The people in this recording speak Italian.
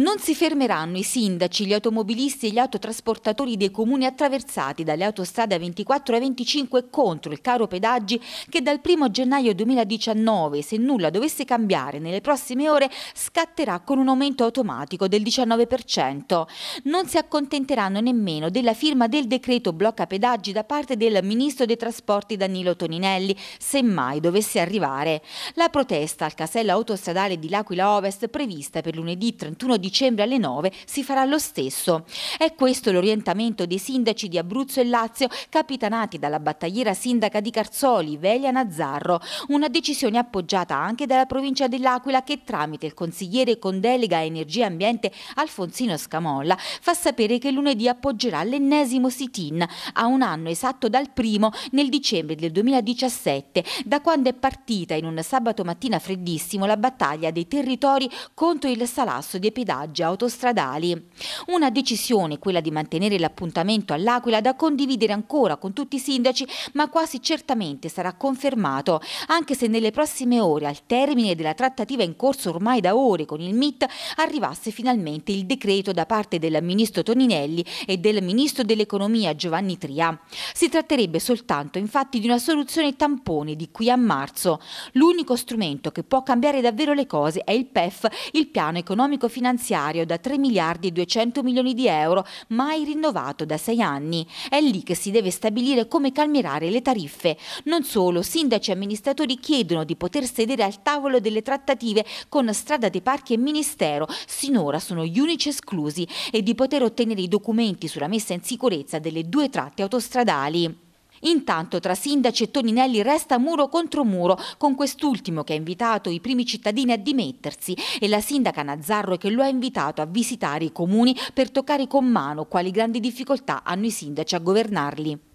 Non si fermeranno i sindaci, gli automobilisti e gli autotrasportatori dei comuni attraversati dalle autostrade 24 e 25 contro il caro pedaggi che dal 1 gennaio 2019, se nulla dovesse cambiare nelle prossime ore, scatterà con un aumento automatico del 19%. Non si accontenteranno nemmeno della firma del decreto blocca pedaggi da parte del ministro dei trasporti Danilo Toninelli, se mai dovesse arrivare. La protesta al casello autostradale di L'Aquila Ovest prevista per lunedì 31 di dicembre alle 9 si farà lo stesso. È questo l'orientamento dei sindaci di Abruzzo e Lazio, capitanati dalla battagliera sindaca di Carzoli, Velia Nazzarro, una decisione appoggiata anche dalla provincia dell'Aquila che tramite il consigliere con delega a Energia e Ambiente Alfonsino Scamolla fa sapere che lunedì appoggerà l'ennesimo sit-in a un anno esatto dal primo nel dicembre del 2017, da quando è partita in un sabato mattina freddissimo la battaglia dei territori contro il salasso dei pedagoghi pedaggi autostradali. Una decisione, quella di mantenere l'appuntamento all'Aquila, da condividere ancora con tutti i sindaci, ma quasi certamente sarà confermato, anche se nelle prossime ore, al termine della trattativa in corso ormai da ore con il MIT, arrivasse finalmente il decreto da parte del ministro Toninelli e del ministro dell'economia Giovanni Tria. Si tratterebbe soltanto infatti di una soluzione tampone di qui a marzo. L'unico strumento che può cambiare davvero le cose è il PEF, il piano economico finanziario finanziario da 3 miliardi e 200 milioni di euro, mai rinnovato da sei anni. È lì che si deve stabilire come calmerare le tariffe. Non solo, sindaci e amministratori chiedono di poter sedere al tavolo delle trattative con Strada dei Parchi e Ministero, sinora sono gli unici esclusi, e di poter ottenere i documenti sulla messa in sicurezza delle due tratte autostradali. Intanto tra sindaci e Toninelli resta muro contro muro, con quest'ultimo che ha invitato i primi cittadini a dimettersi e la sindaca Nazzarro che lo ha invitato a visitare i comuni per toccare con mano quali grandi difficoltà hanno i sindaci a governarli.